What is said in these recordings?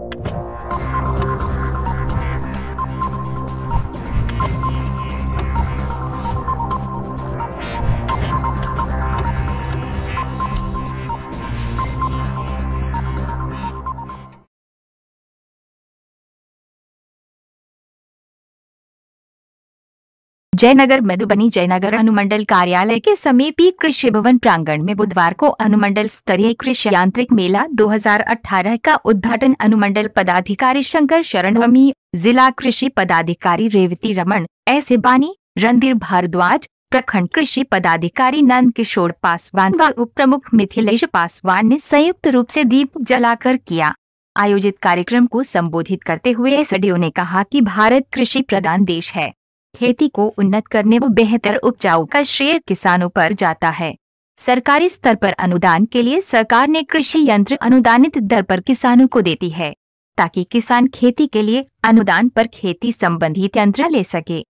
you Jaynagar Madhubani Jaynagar अनुमंडल कार्यालय के समीप ही कृषि भवन प्रांगण में बुधवार को अनुमंडल स्तरीय कृषि यांत्रिक मेला 2018 का उद्घाटन अनुमंडल पदाधिकारी शंकर शरणवमी जिला कृषि पदाधिकारी रेवती रमन ऐसे बानी रणधीर भारद्वाज प्रखंड कृषि पदाधिकारी नंद किशोर पासवान व उप प्रमुख मिथिलेश पासवान ने संयुक्त रूप से दीप जलाकर किया आयोजित कार्यक्रम को संबोधित करते हुए एस ने कहा कि भारत कृषि प्रधान देश है खेती को उन्नत करने व बेहतर उपजाऊ का श्रेय किसानों पर जाता है सरकारी स्तर पर अनुदान के लिए सरकार ने कृषि यंत्र अनुदानित दर पर किसानों को देती है ताकि किसान खेती के लिए अनुदान पर खेती संबंधित यंत्र ले सके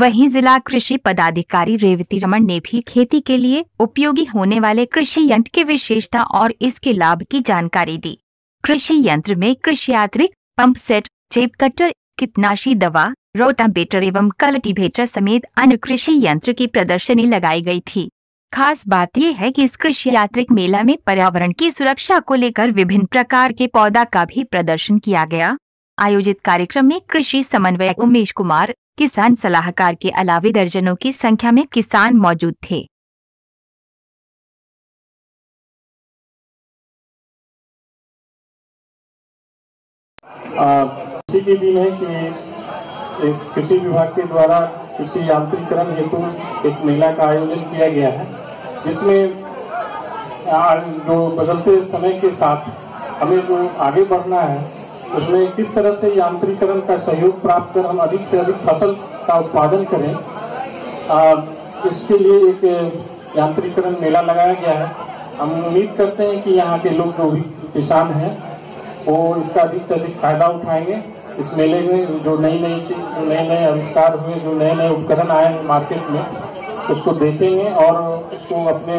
वहीं जिला कृषि पदाधिकारी रेवती रमन ने भी खेती के लिए उपयोगी होने वाले कृषि यंत्र की विशेषता और इसके लाभ की जानकारी दी कृषि यंत्र में कृषि यात्रिक पंप सेट चेप कटर कीटनाशी दवा रोटाबेटर एवं कल्टीवेटर समेत अन्य कृषि यंत्र की प्रदर्शनी लगाई गई थी खास बात यह है कि इस कृषि यात्रिक मेला में पर्यावरण की सुरक्षा को लेकर विभिन्न प्रकार के पौधा का भी प्रदर्शन किया गया आयोजित कार्यक्रम में कृषि समन्वयक उमेश कुमार किसान सलाहकार के अलावे दर्जनों की संख्या में किसान मौजूद थे आ, कि इस कृषि विभाग के द्वारा कृषि यांत्रिकरण हेतु एक मेला का आयोजन किया गया है जिसमें जो बदलते समय के साथ हमें जो आगे बढ़ना है उसमें किस तरह से यांत्रिकरण का सहयोग प्राप्त कर हम अधिक से अधिक फसल का उत्पादन करें आ, इसके लिए एक यांत्रिकरण मेला लगाया गया है हम उम्मीद करते हैं कि यहाँ के लोग जो भी किसान हैं वो इसका अधिक से अधिक फायदा उठाएंगे इस मेले में जो नई नई चीज नए नए आविष्कार हुए जो नए नए उपकरण आए मार्केट में उसको देखेंगे और उसको अपने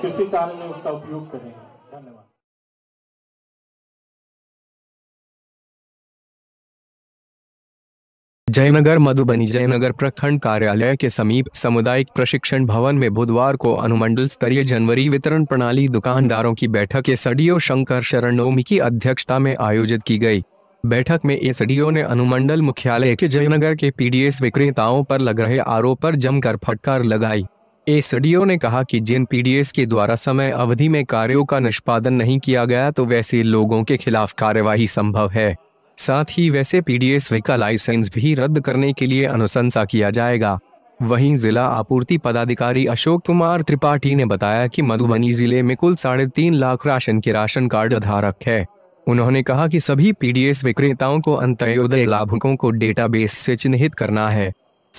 कृषि कार्य में उसका उपयोग करेंगे धन्यवाद जयनगर मधुबनी जयनगर प्रखंड कार्यालय के समीप सामुदायिक प्रशिक्षण भवन में बुधवार को अनुमंडल स्तरीय जनवरी वितरण प्रणाली दुकानदारों की बैठक के सडियो शंकर शरणोमी की अध्यक्षता में आयोजित की गई बैठक में एसडीओ ने अनुमंडल मुख्यालय के जयनगर के पीडीएस विक्रेताओं पर लग रहे आरोप पर जमकर फटकार लगाई एसडीओ ने कहा कि जिन पीडीएस के द्वारा समय अवधि में कार्यों का निष्पादन नहीं किया गया तो वैसे लोगों के खिलाफ कार्यवाही संभव है साथ ही वैसे पीडीएस का लाइसेंस भी रद्द करने के लिए अनुशंसा किया जाएगा वहीं जिला आपूर्ति पदाधिकारी अशोक कुमार त्रिपाठी ने बताया कि मधुबनी जिले में कुल साढ़े तीन लाख राशन के राशन कार्ड धारक है उन्होंने कहा कि सभी पीडीएस विक्रेताओं को अंत्योदय लाभुकों को डेटाबेस से चिन्हित करना है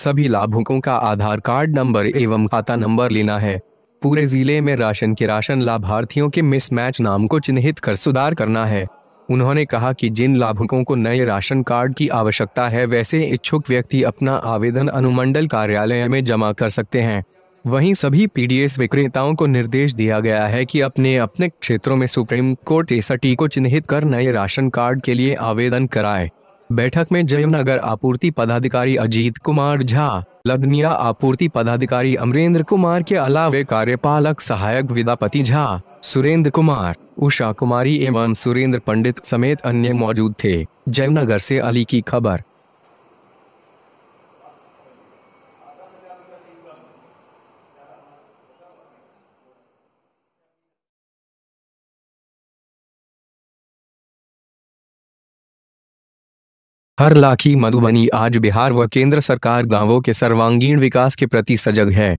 सभी लाभुकों का आधार कार्ड नंबर एवं खाता नंबर लेना है पूरे जिले में राशन के राशन लाभार्थियों के मिसमैच नाम को चिन्हित कर सुधार करना है उन्होंने कहा कि जिन लाभुकों को नए राशन कार्ड की आवश्यकता है वैसे इच्छुक व्यक्ति अपना आवेदन अनुमंडल कार्यालय में जमा कर सकते हैं वहीं सभी पीडीएस विक्रेताओं को निर्देश दिया गया है कि अपने अपने क्षेत्रों में सुप्रीम कोर्ट एसटी को चिन्हित कर नए राशन कार्ड के लिए आवेदन कराए बैठक में जयनगर आपूर्ति पदाधिकारी अजीत कुमार झा लदनिया आपूर्ति पदाधिकारी अमरेंद्र कुमार के अलावे कार्यपालक सहायक विद्यापति झा सुरेंद्र कुमार उषा कुमारी एवं सुरेंद्र पंडित समेत अन्य मौजूद थे जयनगर से अली की खबर हर लाखी मधुबनी आज बिहार व केंद्र सरकार गांवों के सर्वांगीण विकास के प्रति सजग है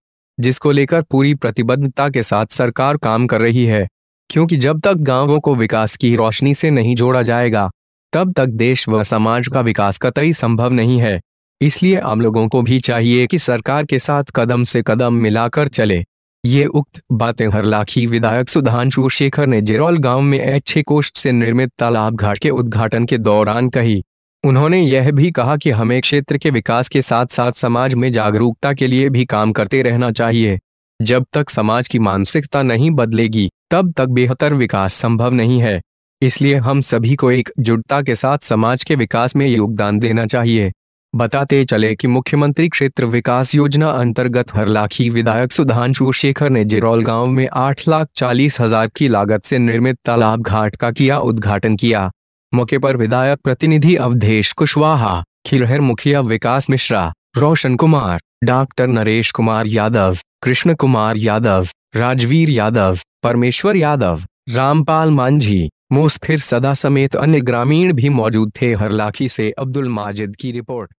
जिसको लेकर पूरी प्रतिबद्धता के साथ सरकार काम कर रही है क्योंकि जब तक गांवों को विकास की रोशनी से नहीं जोड़ा जाएगा तब तक देश व समाज का विकास कतई संभव नहीं है इसलिए आम लोगों को भी चाहिए कि सरकार के साथ कदम से कदम मिलाकर चले ये उक्त बातें हरलाखी विधायक सुधांशु शेखर ने जिरौल गांव में अच्छे कोष्ठ से निर्मित तालाब घाट के उद्घाटन के दौरान कही उन्होंने यह भी कहा कि हमें क्षेत्र के विकास के साथ साथ समाज में जागरूकता के लिए भी काम करते रहना चाहिए जब तक समाज की मानसिकता नहीं बदलेगी तब तक बेहतर विकास संभव नहीं है इसलिए हम सभी को एकजुटता के साथ समाज के विकास में योगदान देना चाहिए बताते चले कि मुख्यमंत्री क्षेत्र विकास योजना अंतर्गत हरलाखी विधायक सुधांशु शेखर ने जिरौल गांव में आठ लाख चालीस हजार की लागत से निर्मित तालाब घाट का किया उद्घाटन किया मौके पर विधायक प्रतिनिधि अवधेश कुशवाहा खिलहर मुखिया विकास मिश्रा रोशन कुमार डॉक्टर नरेश कुमार यादव कृष्ण कुमार यादव राजवीर यादव परमेश्वर यादव रामपाल मांझी मोसफिर सदा समेत अन्य ग्रामीण भी मौजूद थे हरलाखी से अब्दुल माजिद की रिपोर्ट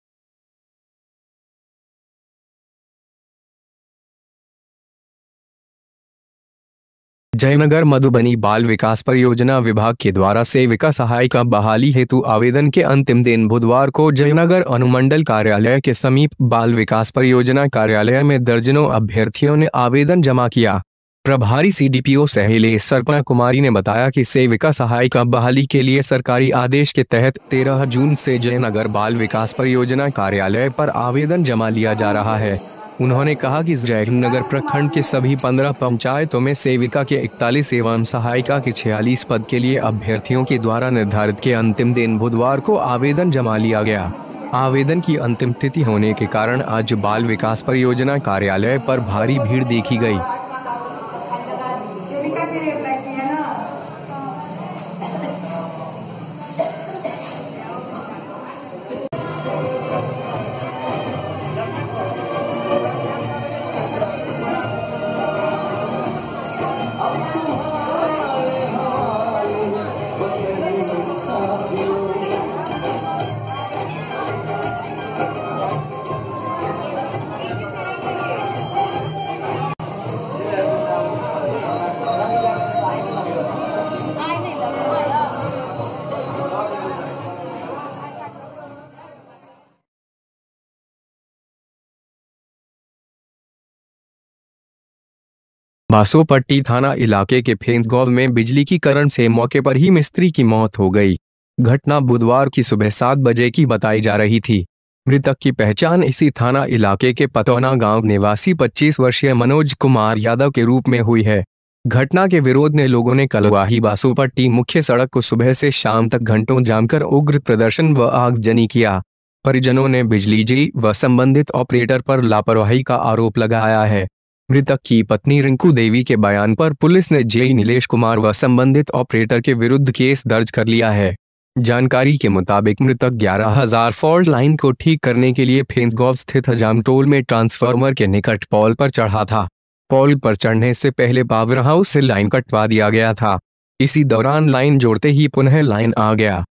जयनगर मधुबनी बाल विकास परियोजना विभाग के द्वारा सेविका सहायिका बहाली हेतु आवेदन के अंतिम दिन बुधवार को जयनगर अनुमंडल कार्यालय के समीप बाल विकास परियोजना कार्यालय में दर्जनों अभ्यर्थियों ने आवेदन जमा किया प्रभारी सीडीपीओ सहेले सरपना कुमारी ने बताया कि सेविका सहायिका बहाली के लिए सरकारी आदेश के तहत 13 जून से जयनगर बाल विकास परियोजना कार्यालय पर आवेदन जमा लिया जा रहा है उन्होंने कहा कि जयनगर प्रखंड के सभी पंद्रह पंचायतों में सेविका के इकतालीस एवं सहायिका के छियालीस पद के लिए अभ्यर्थियों के द्वारा निर्धारित के अंतिम दिन बुधवार को आवेदन जमा लिया गया आवेदन की अंतिम तिथि होने के कारण आज बाल विकास परियोजना कार्यालय पर भारी भीड़ देखी गई sorry. बासोपट्टी थाना इलाके के फेंदगौव में बिजली की करण से मौके पर ही मिस्त्री की मौत हो गई घटना बुधवार की सुबह सात बजे की बताई जा रही थी मृतक की पहचान इसी थाना इलाके के पतौना गांव निवासी 25 वर्षीय मनोज कुमार यादव के रूप में हुई है घटना के विरोध में लोगों ने कलवाही बासोपट्टी मुख्य सड़क को सुबह से शाम तक घंटों जामकर उग्र प्रदर्शन व आगजनी किया परिजनों ने बिजली जी व संबंधित ऑपरेटर पर लापरवाही का आरोप लगाया है मृतक की पत्नी रिंकू देवी के बयान पर पुलिस ने जेई नीलेश कुमार व संबंधित ऑपरेटर के विरुद्ध केस दर्ज कर लिया है जानकारी के मुताबिक मृतक ग्यारह हजार फॉल्ट लाइन को ठीक करने के लिए फेंसगौव स्थित हजाम टोल में ट्रांसफार्मर के निकट पॉल पर चढ़ा था पॉल पर चढ़ने से पहले पावर हाउस से लाइन कटवा दिया गया था इसी दौरान लाइन जोड़ते ही पुनः लाइन आ गया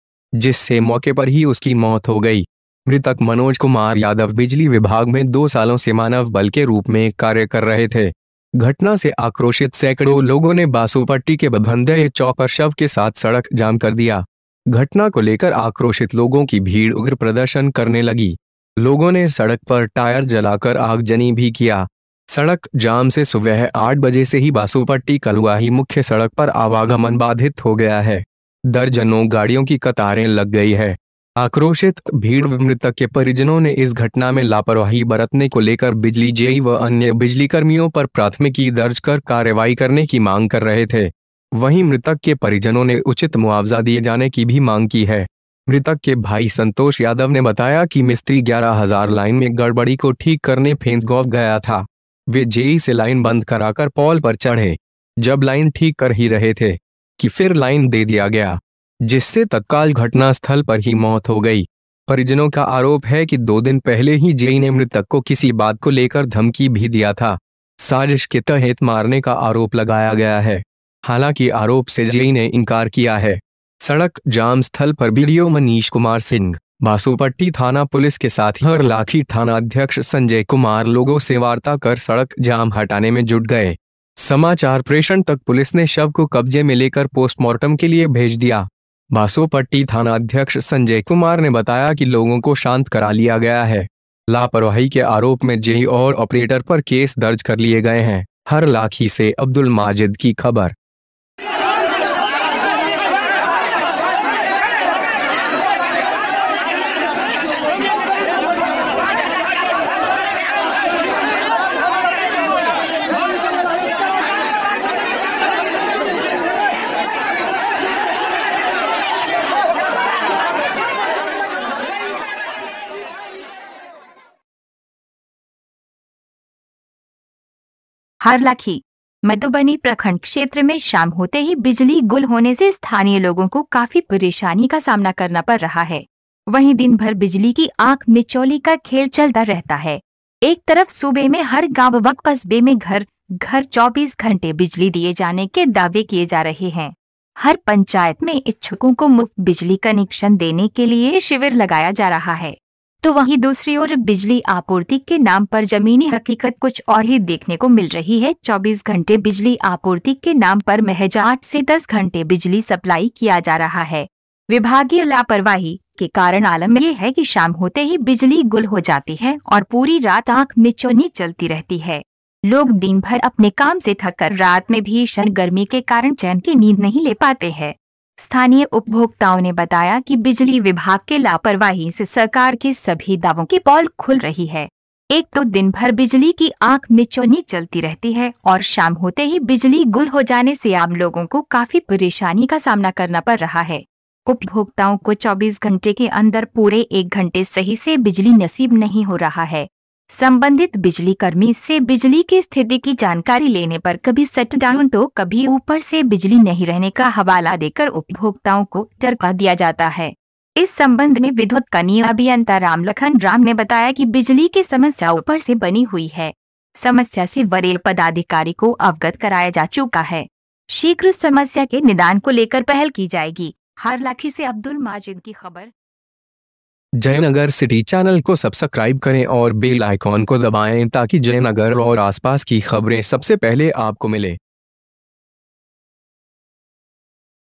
जिससे मौके पर ही उसकी मौत हो गई मृतक मनोज कुमार यादव बिजली विभाग में दो सालों से मानव बल के रूप में कार्य कर रहे थे घटना से आक्रोशित सैकड़ों लोगों ने बासुपट्टी के बभंदे चौक पर शव के साथ सड़क जाम कर दिया घटना को लेकर आक्रोशित लोगों की भीड़ उग्र प्रदर्शन करने लगी लोगों ने सड़क पर टायर जलाकर आगजनी भी किया सड़क जाम से सुबह आठ बजे से ही बासुपट्टी कलुआही मुख्य सड़क पर आवागमन बाधित हो गया है दर्जनों गाड़ियों की कतारें लग गई है आक्रोशित भीड़ मृतक के परिजनों ने इस घटना में लापरवाही बरतने को लेकर बिजली जेई व अन्य बिजली कर्मियों पर प्राथमिकी दर्ज कर कार्रवाई करने की मांग कर रहे थे वहीं मृतक के परिजनों ने उचित मुआवजा दिए जाने की भी मांग की है मृतक के भाई संतोष यादव ने बताया कि मिस्त्री ग्यारह हजार लाइन में गड़बड़ी को ठीक करने फेंदगौव गया था वे जेई से लाइन बंद कराकर पॉल पर चढ़े जब लाइन ठीक कर ही रहे थे कि फिर लाइन दे दिया गया जिससे तत्काल घटनास्थल पर ही मौत हो गई परिजनों का आरोप है कि दो दिन पहले ही जेई ने मृतक को किसी बात को लेकर धमकी भी दिया था साजिश के तहत मारने का आरोप लगाया गया है हालांकि आरोप से जेई ने इनकार किया है सड़क जाम स्थल पर बीडीओ मनीष कुमार सिंह बासुपट्टी थाना पुलिस के साथ हर लाखी थाना अध्यक्ष संजय कुमार लोगों से वार्ता कर सड़क जाम हटाने में जुट गए समाचार प्रेषण तक पुलिस ने शव को कब्जे में लेकर पोस्टमार्टम के लिए भेज दिया बासोपट्टी थाना अध्यक्ष संजय कुमार ने बताया कि लोगों को शांत करा लिया गया है लापरवाही के आरोप में जेई और ऑपरेटर पर केस दर्ज कर लिए गए हैं हर लाखी से अब्दुल माजिद की खबर हरलाखी मधुबनी प्रखंड क्षेत्र में शाम होते ही बिजली गुल होने से स्थानीय लोगों को काफी परेशानी का सामना करना पड़ रहा है वहीं दिन भर बिजली की आंख मिचौली का खेल चलता रहता है एक तरफ सूबे में हर गांव व कस्बे में घर घर 24 घंटे बिजली दिए जाने के दावे किए जा रहे हैं हर पंचायत में इच्छुकों को मुफ्त बिजली कनेक्शन देने के लिए शिविर लगाया जा रहा है तो वहीं दूसरी ओर बिजली आपूर्ति के नाम पर जमीनी हकीकत कुछ और ही देखने को मिल रही है 24 घंटे बिजली आपूर्ति के नाम पर महज आठ से 10 घंटे बिजली सप्लाई किया जा रहा है विभागीय लापरवाही के कारण आलम यह है कि शाम होते ही बिजली गुल हो जाती है और पूरी रात आंख मिचोनी चलती रहती है लोग दिन भर अपने काम से थक कर रात में भीषण गर्मी के कारण चैन की नींद नहीं ले पाते हैं स्थानीय उपभोक्ताओं ने बताया कि बिजली विभाग के लापरवाही से सरकार के सभी दावों की पॉल खुल रही है एक तो दिन भर बिजली की आंख मिचौनी चलती रहती है और शाम होते ही बिजली गुल हो जाने से आम लोगों को काफी परेशानी का सामना करना पड़ रहा है उपभोक्ताओं को 24 घंटे के अंदर पूरे एक घंटे सही से बिजली नसीब नहीं हो रहा है संबंधित बिजली कर्मी से बिजली की स्थिति की जानकारी लेने पर कभी सेट डाउन तो कभी ऊपर से बिजली नहीं रहने का हवाला देकर उपभोक्ताओं को टरका दिया जाता है इस संबंध में विद्युत कनीय अभियंता राम लखन राम ने बताया कि बिजली की समस्या ऊपर से बनी हुई है समस्या से वरेल पदाधिकारी को अवगत कराया जा चुका है शीघ्र समस्या के निदान को लेकर पहल की जाएगी हर लाखी से अब्दुल माजिद की खबर जयनगर सिटी चैनल को सब्सक्राइब करें और बेल आइकॉन को दबाएं ताकि जयनगर और आसपास की खबरें सबसे पहले आपको मिले